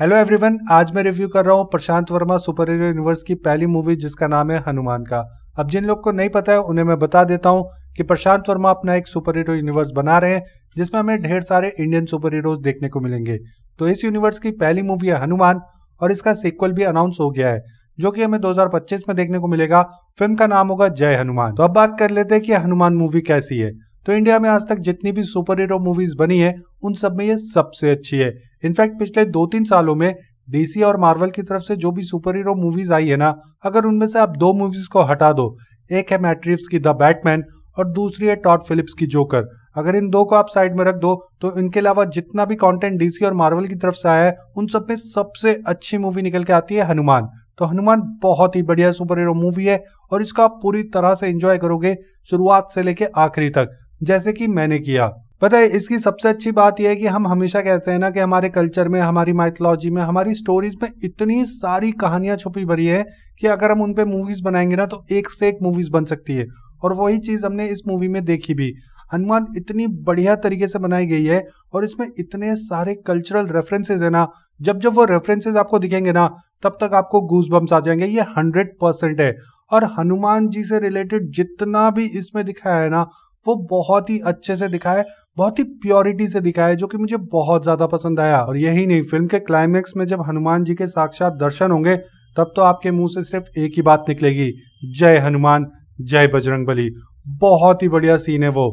hello everyone आज मैं review कर रहा हूँ Prashant Varma superhero universe की पहली मूवी जिसका नाम है हनुमान का अब जिन लोग को नहीं पता है उन्हें मैं बता देता हूँ कि प्रशांत वर्मा अपना एक सुपर हीरो यूनिवर्स बना रहे हैं जिसमें हमें ढेर सारे इंडियन सुपर हीरोज देखने को मिलेंगे तो इस यूनिवर्स की पहली मूवी है हनुमान और इसका सीक्वल भी अनाउंस हो गया है जो कि हमें 2025 में देखने को मिलेगा फिल्म का नाम होगा जय हनुमान तो अब बात कर लेते हैं कि हनुमान मूवी कैसी है तो इंडिया में आज तक जितनी भी सुपर हीरो मूवीज बनी है उन सब में ये सबसे अच्छी है इनफैक्ट पिछले दो तीन सालों में डीसी और मार्वल की तरफ से जो भी सुपर हीरो मूवीज आई है ना अगर उनमें से आप दो मूवीज को हटा दो एक है मैट्रिक्स की द बैटमैन और दूसरी है टॉट फिलिप्स की जोकर अगर इन दो को आप साइड में रख दो तो इनके अलावा जितना भी कंटेंट डीसी और मार्वल की तरफ से आया है उन सब में सबसे अच्छी मूवी निकल के आती है हनुमान तो हनुमान बहुत ही बढ़िया सुपर हीरो मूवी है और इसको आप पूरी तरह से एंजॉय करोगे शुरुआत से लेके आखिरी तक जैसे कि मैंने किया पता है इसकी सबसे अच्छी बात यह है कि हम हमेशा कहते हैं ना कि हमारे कल्चर में हमारी माइथोलॉजी में हमारी स्टोरीज में इतनी सारी कहानियां छुपी भरी है कि अगर हम उन मूवीज बनाएंगे ना तो एक से एक मूवीज बन सकती है और वही चीज़ हमने इस मूवी में देखी भी हनुमान इतनी बढ़िया तरीके से बनाई गई है और इसमें इतने सारे कल्चरल रेफरेंसेज है ना जब जब वो रेफरेंसेज आपको दिखेंगे ना तब तक आपको गूज बम्स आ जाएंगे ये हंड्रेड परसेंट है और हनुमान जी से रिलेटेड जितना भी इसमें दिखाया है ना वो बहुत ही अच्छे से दिखाया है बहुत ही प्योरिटी से दिखाया है जो कि मुझे बहुत ज्यादा पसंद आया और यही नहीं फिल्म के क्लाइमैक्स में जब हनुमान जी के साक्षात दर्शन होंगे तब तो आपके मुंह से सिर्फ एक ही बात निकलेगी जय हनुमान जय बजरंग बली बहुत ही बढ़िया सीन है वो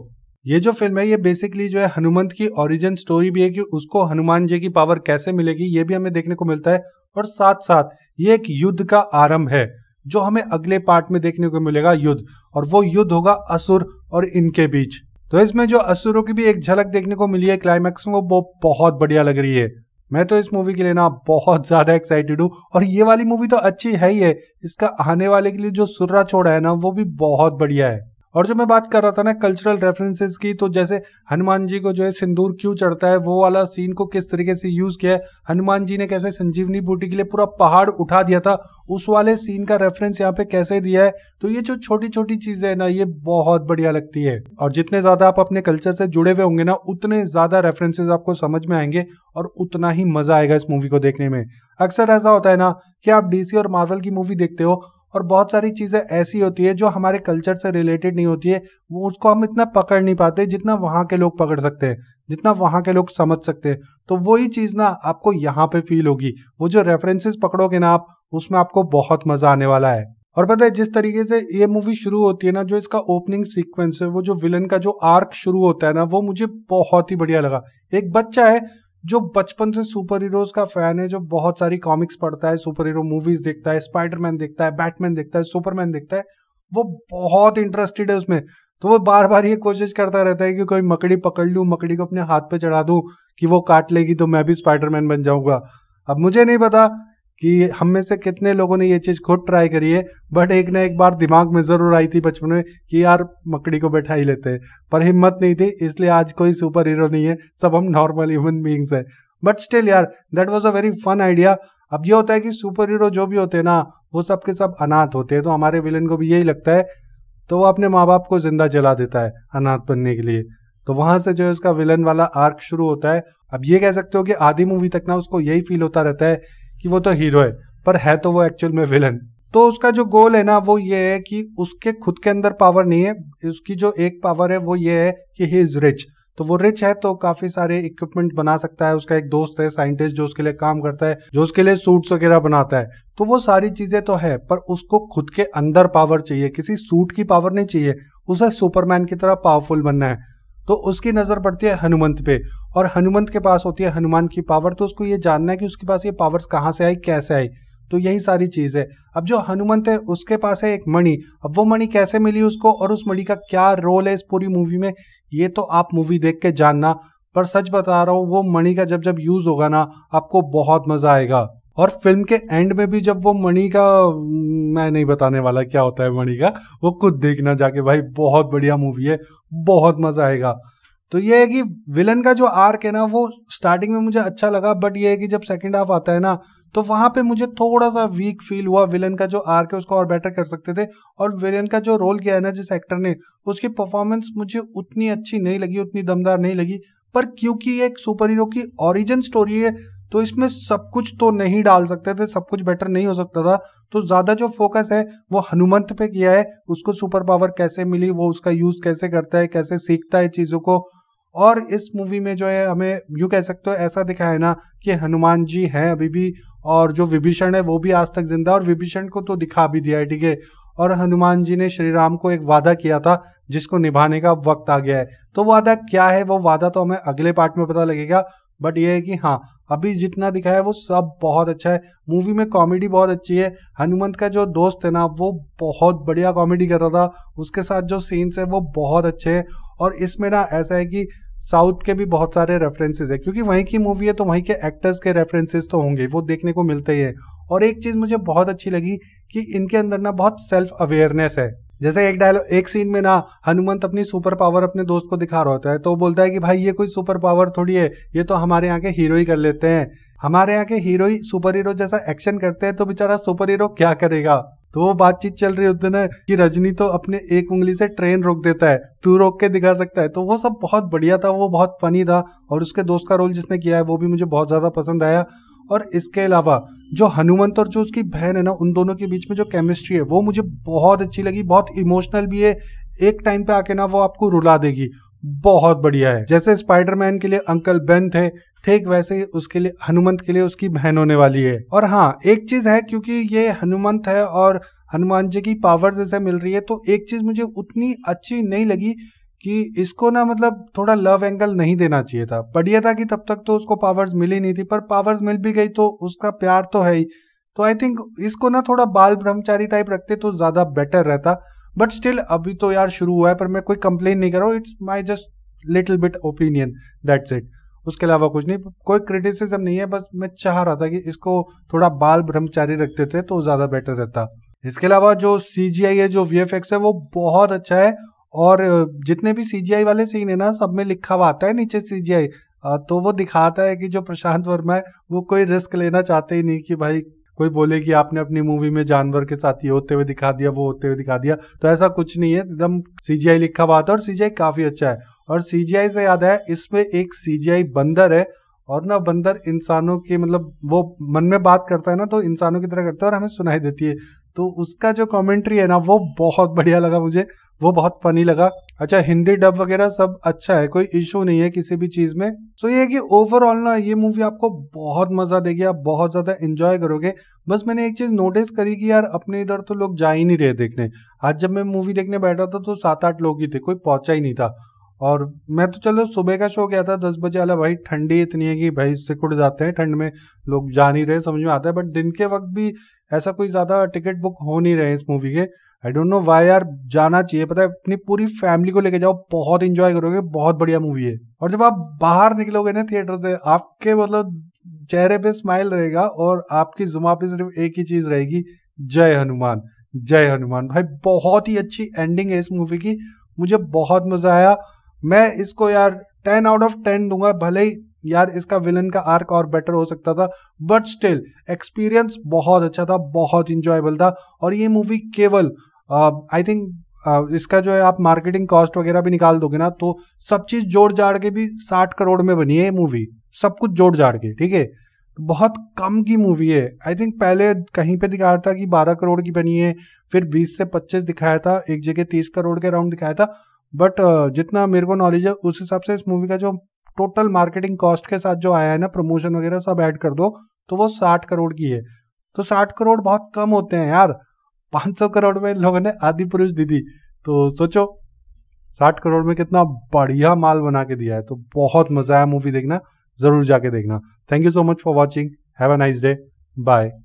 ये जो फिल्म है ये बेसिकली जो है हनुमंत की ओरिजिन स्टोरी भी है कि उसको हनुमान जी की पावर कैसे मिलेगी ये भी हमें देखने को मिलता है और साथ साथ ये एक युद्ध का आरंभ है जो हमें अगले पार्ट में देखने को मिलेगा युद्ध और वो युद्ध होगा असुर और इनके बीच तो इसमें जो असुरों की भी एक झलक देखने को मिली है क्लाइमैक्स में वो, बहुत बढ़िया लग रही है मैं तो इस मूवी के लिए ना बहुत ज़्यादा एक्साइटेड हूँ और ये वाली मूवी तो अच्छी है ही है इसका आने वाले के लिए जो सुर्रा छोड़ा है ना वो भी बहुत बढ़िया है और जो मैं बात कर रहा था ना कल्चरल रेफरेंसेस की तो जैसे हनुमान जी को जो है सिंदूर क्यों चढ़ता है वो वाला सीन को किस तरीके से यूज किया है हनुमान जी ने कैसे संजीवनी बूटी के लिए पूरा पहाड़ उठा दिया था उस वाले सीन का रेफरेंस यहाँ पे कैसे दिया है तो ये जो छोटी छोटी चीजें है ना ये बहुत बढ़िया लगती है और जितने ज्यादा आप अपने कल्चर से जुड़े हुए होंगे ना उतने ज्यादा रेफरेंसेज आपको समझ में आएंगे और उतना ही मजा आएगा इस मूवी को देखने में अक्सर ऐसा होता है ना कि आप डीसी और मार्वल की मूवी देखते हो और बहुत सारी चीज़ें ऐसी होती है जो हमारे कल्चर से रिलेटेड नहीं होती है वो उसको हम इतना पकड़ नहीं पाते जितना वहाँ के लोग पकड़ सकते हैं जितना वहाँ के लोग समझ सकते हैं तो वही चीज़ ना आपको यहाँ पे फील होगी वो जो रेफरेंसेस पकड़ोगे ना आप उसमें आपको बहुत मज़ा आने वाला है और पता है जिस तरीके से ये मूवी शुरू होती है ना जो इसका ओपनिंग सीक्वेंस है वो जो विलन का जो आर्क शुरू होता है ना वो मुझे बहुत ही बढ़िया लगा एक बच्चा है जो बचपन से सुपर हीरोज का फैन है जो बहुत सारी कॉमिक्स पढ़ता है सुपर हीरो मूवीज देखता है स्पाइडरमैन देखता है बैटमैन देखता है सुपरमैन देखता है वो बहुत इंटरेस्टेड है उसमें तो वो बार बार ये कोशिश करता रहता है कि कोई मकड़ी पकड़ लूँ मकड़ी को अपने हाथ पे चढ़ा दूँ कि वो काट लेगी तो मैं भी स्पाइडरमैन बन जाऊंगा अब मुझे नहीं पता कि हम में से कितने लोगों ने ये चीज़ खुद ट्राई करी है बट एक ना एक बार दिमाग में ज़रूर आई थी बचपन में कि यार मकड़ी को बैठा ही लेते हैं पर हिम्मत नहीं थी इसलिए आज कोई सुपर हीरो नहीं है सब हम नॉर्मल ह्यूमन बींग्स हैं बट स्टिल यार that was a very fun idea अब ये होता है कि सुपर हीरो जो भी होते हैं ना वो सब के सब अनाथ होते हैं तो हमारे विलन को भी यही लगता है तो वो अपने माँ बाप को जिंदा जला देता है अनाथ बनने के लिए तो वहां से जो है उसका विलन वाला आर्क शुरू होता है अब ये कह सकते हो कि आधी मूवी तक ना उसको यही फील होता रहता है कि वो तो हीरो है पर है तो वो एक्चुअल में विलन तो उसका जो गोल है ना वो ये है कि उसके खुद के अंदर पावर नहीं है उसकी जो एक पावर है वो ये है कि ही इज रिच तो वो रिच है तो काफी सारे इक्विपमेंट बना सकता है उसका एक दोस्त है साइंटिस्ट जो उसके लिए काम करता है जो उसके लिए सूट्स वगैरह बनाता है तो वो सारी चीजें तो है पर उसको खुद के अंदर पावर चाहिए किसी सूट की पावर नहीं चाहिए उसे सुपरमैन की तरह पावरफुल बनना है तो उसकी नजर पड़ती है हनुमंत पे और हनुमंत के पास होती है हनुमान की पावर तो उसको ये जानना है कि उसके पास ये पावर्स कहाँ से आई कैसे आई तो यही सारी चीज़ है अब जो हनुमंत है उसके पास है एक मणि अब वो मणि कैसे मिली उसको और उस मणि का क्या रोल है इस पूरी मूवी में ये तो आप मूवी देख के जानना पर सच बता रहा हूँ वो मणि का जब जब यूज़ होगा ना आपको बहुत मज़ा आएगा और फिल्म के एंड में भी जब वो मणि का मैं नहीं बताने वाला क्या होता है मणि का वो खुद देखना जाके भाई बहुत बढ़िया मूवी है बहुत मज़ा आएगा तो ये है कि विलन का जो आर्क है ना वो स्टार्टिंग में मुझे अच्छा लगा बट ये है कि जब सेकंड हाफ आता है ना तो वहाँ पे मुझे थोड़ा सा वीक फील हुआ विलन का जो आर्क है उसको और बेटर कर सकते थे और विलन का जो रोल किया है ना जिस एक्टर ने उसकी परफॉर्मेंस मुझे उतनी अच्छी नहीं लगी उतनी दमदार नहीं लगी पर क्योंकि ये एक सुपर हीरो की ओरिजिन स्टोरी है तो इसमें सब कुछ तो नहीं डाल सकते थे सब कुछ बेटर नहीं हो सकता था तो ज़्यादा जो फोकस है वो हनुमंत पे किया है उसको सुपर पावर कैसे मिली वो उसका यूज़ कैसे करता है कैसे सीखता है चीज़ों को और इस मूवी में जो है हमें यूँ कह सकते हो ऐसा दिखा है ना कि हनुमान जी हैं अभी भी और जो विभीषण है वो भी आज तक जिंदा और विभीषण को तो दिखा भी दिया है ठीक है और हनुमान जी ने श्री राम को एक वादा किया था जिसको निभाने का वक्त आ गया है तो वादा क्या है वो वादा तो हमें अगले पार्ट में पता लगेगा बट ये है कि हाँ अभी जितना दिखाया है वो सब बहुत अच्छा है मूवी में कॉमेडी बहुत अच्छी है हनुमंत का जो दोस्त है ना वो बहुत बढ़िया कॉमेडी कर रहा था उसके साथ जो सीन्स है वो बहुत अच्छे हैं और इसमें ना ऐसा है कि साउथ के भी बहुत सारे रेफरेंसेज है क्योंकि वहीं की मूवी है तो वहीं के एक्टर्स के रेफरेंसेज तो होंगे वो देखने को मिलते ही है और एक चीज मुझे बहुत अच्छी लगी कि इनके अंदर ना बहुत सेल्फ अवेयरनेस है जैसे एक डायलॉग एक सीन में ना हनुमंत अपनी सुपर पावर अपने दोस्त को दिखा रहा होता है तो वो बोलता है कि भाई ये कोई सुपर पावर थोड़ी है ये तो हमारे यहाँ के हीरो ही कर लेते हैं हमारे यहाँ के हीरो ही सुपर हीरो जैसा एक्शन करते हैं तो बेचारा सुपर हीरो क्या करेगा तो वो बातचीत चल रही होती है कि रजनी तो अपने एक उंगली से ट्रेन रोक देता है तू रोक के दिखा सकता है तो वो सब बहुत बढ़िया था वो बहुत फनी था और उसके दोस्त का रोल जिसने किया है वो भी मुझे बहुत ज़्यादा पसंद आया और इसके अलावा जो हनुमंत और जो उसकी बहन है ना उन दोनों के बीच में जो केमिस्ट्री है वो मुझे बहुत अच्छी लगी बहुत इमोशनल भी है एक टाइम पे आके ना वो आपको रुला देगी बहुत बढ़िया है जैसे स्पाइडरमैन के लिए अंकल बेन थे ठीक वैसे ही उसके लिए हनुमंत के लिए उसकी बहन होने वाली है और हाँ एक चीज है क्योंकि ये हनुमंत है और हनुमान जी की पावर जैसे मिल रही है तो एक चीज मुझे उतनी अच्छी नहीं लगी कि इसको ना मतलब थोड़ा लव एंगल नहीं देना चाहिए था बढ़िया था कि तब तक तो उसको पावर्स मिली नहीं थी पर पावर्स मिल भी गई तो उसका प्यार तो है ही तो आई थिंक इसको ना थोड़ा बाल ब्रह्मचारी टाइप रखते तो ज्यादा बेटर रहता बट स्टिल अभी तो यार शुरू हुआ है पर मैं कोई कंप्लेन नहीं कर रहा हूँ it's my just little bit opinion that's it उसके अलावा कुछ नहीं कोई क्रिटिसिज्म नहीं है बस मैं चाह रहा था कि इसको थोड़ा बाल ब्रह्मचारी रखते थे तो ज़्यादा बेटर रहता इसके अलावा जो सी जी आई है जो वी एफ एक्स है वो बहुत अच्छा है और जितने भी सी जी आई वाले सीन है ना सब में लिखा हुआ आता है नीचे सी जी आई तो वो दिखाता है कि जो प्रशांत वर्मा है वो कोई रिस्क लेना चाहते ही नहीं कि भाई कोई बोले कि आपने अपनी मूवी में जानवर के साथ ये होते हुए दिखा दिया वो होते हुए दिखा दिया तो ऐसा कुछ नहीं है एकदम सीजीआई लिखा हुआ था और सीजीआई काफी अच्छा है और सीजीआई से याद है इसमें एक सीजीआई बंदर है और ना बंदर इंसानों के मतलब वो मन में बात करता है ना तो इंसानों की तरह करता है और हमें सुनाई देती है तो उसका जो कमेंट्री है ना वो बहुत बढ़िया लगा मुझे वो बहुत फनी लगा अच्छा हिंदी डब वगैरह सब अच्छा है कोई इशू नहीं है किसी भी चीज में सो ये कि ओवरऑल ना ये मूवी आपको बहुत मजा देगी आप बहुत ज्यादा एंजॉय करोगे बस मैंने एक चीज नोटिस करी कि यार अपने इधर तो लोग जा ही नहीं रहे देखने आज जब मैं मूवी देखने बैठा था तो सात आठ लोग ही थे कोई पहुंचा ही नहीं था और मैं तो चलो सुबह का शो गया था दस बजे वाला भाई ठंडी इतनी है कि भाई सिकुड़ जाते हैं ठंड में लोग जा नहीं रहे समझ में आता है बट दिन के वक्त भी ऐसा कोई ज़्यादा टिकट बुक हो नहीं रहे इस मूवी के आई डोंट नो वाई यार जाना चाहिए पता है अपनी पूरी फैमिली को लेके जाओ बहुत इंजॉय करोगे बहुत बढ़िया मूवी है और जब आप बाहर निकलोगे ना थिएटर से आपके मतलब चेहरे पे स्माइल रहेगा और आपकी जुमा पे सिर्फ एक ही चीज रहेगी जय हनुमान जय हनुमान भाई बहुत ही अच्छी एंडिंग है इस मूवी की मुझे बहुत मजा आया मैं इसको यार टेन आउट ऑफ टेन दूंगा भले ही यार इसका विलन का आर्क और बेटर हो सकता था बट स्टिल एक्सपीरियंस बहुत अच्छा था बहुत इंजॉयबल था और ये मूवी केवल आई uh, थिंक uh, इसका जो है आप मार्केटिंग कॉस्ट वगैरह भी निकाल दोगे ना तो सब चीज़ जोड़ जाड़ के भी साठ करोड़ में बनी है मूवी सब कुछ जोड़ जाड़ के ठीक है तो बहुत कम की मूवी है आई थिंक पहले कहीं पे दिखाया था कि बारह करोड़ की बनी है फिर बीस से पच्चीस दिखाया था एक जगह तीस करोड़ के अराउंड दिखाया था बट uh, जितना मेरे को नॉलेज है उस हिसाब से इस मूवी का जो टोटल मार्केटिंग कॉस्ट के साथ जो आया है ना प्रमोशन वगैरह सब ऐड कर दो तो वो साठ करोड़ की है तो साठ करोड़ बहुत कम होते हैं यार पांच सौ करोड़ में इन लोगों ने आदि पुरुष दी थी तो सोचो साठ करोड़ में कितना बढ़िया माल बना के दिया है तो बहुत मज़ा आया मूवी देखना ज़रूर जाके देखना thank you so much for watching have a nice day bye